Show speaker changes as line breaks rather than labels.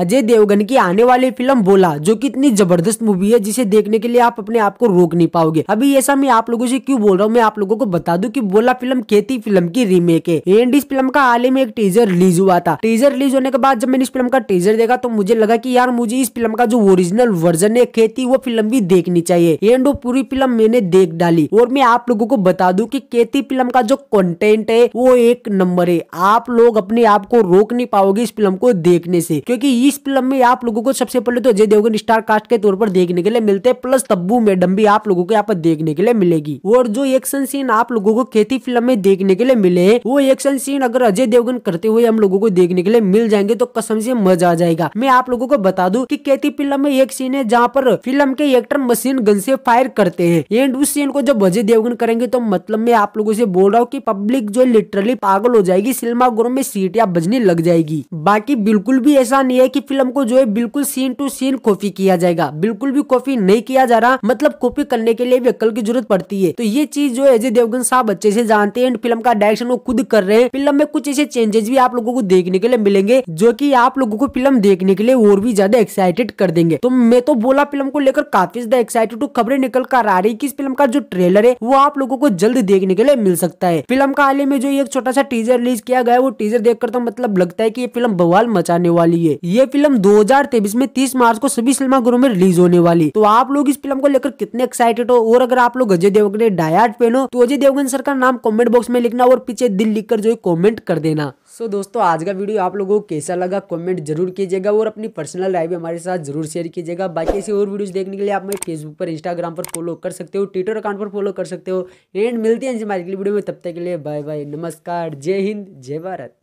अजय देवगन की आने वाली फिल्म बोला जो कि इतनी जबरदस्त मूवी है जिसे देखने के लिए आप अपने आप को रोक नहीं पाओगे अभी ऐसा मैं आप लोगों से क्यों बोल रहा हूँ मैं आप लोगों को बता दूं कि बोला फिल्म खेती फिल्म की रीमेक है एंड इस फिल्म का हाल ही में एक टीजर रिलीज हुआ था टीजर रिलीज होने के बाद जब मैंने इस फिल्म का टीजर देखा तो मुझे लगा की यार मुझे इस फिल्म का जो ओरिजिनल वर्जन है खेती वो फिल्म भी देखनी चाहिए एंड वो पूरी फिल्म मैंने देख डाली और मैं आप लोगों को बता दू की खेती फिल्म का जो कंटेंट है वो एक नंबर है आप लोग अपने आप को रोक नहीं पाओगे इस फिल्म को देखने से क्योंकि इस फिल्म में आप लोगों को सबसे पहले तो अजय देवगन स्टार कास्ट के तौर पर देखने के लिए मिलते हैं प्लस तब्बू मैडम भी आप लोगों को यहाँ पर देखने के लिए मिलेगी और जो एक्शन सीन आप लोगों को खेती फिल्म में देखने के लिए मिले वो एक्शन सीन अगर अजय देवगन करते हुए हम लोगों को देखने के लिए मिल जाएंगे तो कसम से मजा आ जाएगा मैं आप लोगों को बता दू की खेती फिल्म में एक सीन है जहाँ पर फिल्म के एक्टर मशीन गन से फायर करते हैं एंड उस सीन को जब अजय देवगन करेंगे तो मतलब मैं आप लोगों से बोल रहा हूँ की पब्लिक जो लिटरली पागल हो जाएगी सिनेमा घरों में सीटियां बजने लग जाएगी बाकी बिल्कुल भी ऐसा नहीं है कि फिल्म को जो है बिल्कुल सीन टू सीन कॉपी किया जाएगा बिल्कुल भी कॉपी नहीं किया जा रहा मतलब कॉपी करने के लिए भी अक्ल की जरूरत पड़ती है तो ये चीज जो है अजय देवगन साहब अच्छे से जानते हैं फिल्म का डायरेक्शन वो खुद कर रहे हैं फिल्म में कुछ ऐसे चेंजेस भी आप लोगों को देखने के लिए मिलेंगे जो की आप लोगों को फिल्म देखने के लिए और भी ज्यादा एक्साइटेड कर देंगे तो मैं तो बोला फिल्म को लेकर काफी ज्यादा एक्साइटेड खबरें निकल कर आ रही की इस फिल्म का जो ट्रेलर है वो आप लोगों को जल्द देखने के लिए मिल सकता है फिल्म का हाल ही में जो एक छोटा सा टीजर रिलीज किया गया वो टीजर देखकर तो मतलब लगता है की ये फिल्म बवाल मचाने वाली है ये ये फिल्म 2023 में 30 मार्च को सभी सिनेमाघरों में रिलीज होने वाली तो आप लोग इस फिल्म को लेकर कितने एक्साइटेड हो और अगर आप लोग अजय देवगन डायट पहनो तो अजय देवगन सर का नाम कॉमेंट बॉक्स में लिखना और पीछे दिल लिख जो है कॉमेंट कर देना सो so, दोस्तों आज का वीडियो आप लोगों को कैसा लगा कमेंट जरूर कीजिएगा और अपनी पर्सनल लाइफ भी हमारे साथ जरूर शेयर कीजिएगा बाकी ऐसी और वीडियोस देखने के लिए आप मेरे फेसबुक पर इंस्टाग्राम पर फॉलो कर सकते हो ट्विटर अकाउंट पर फॉलो कर सकते हो एंड मिलते हैं जी हमारी वीडियो में तब तक के लिए बाय बाय नमस्कार जय हिंद जय भारत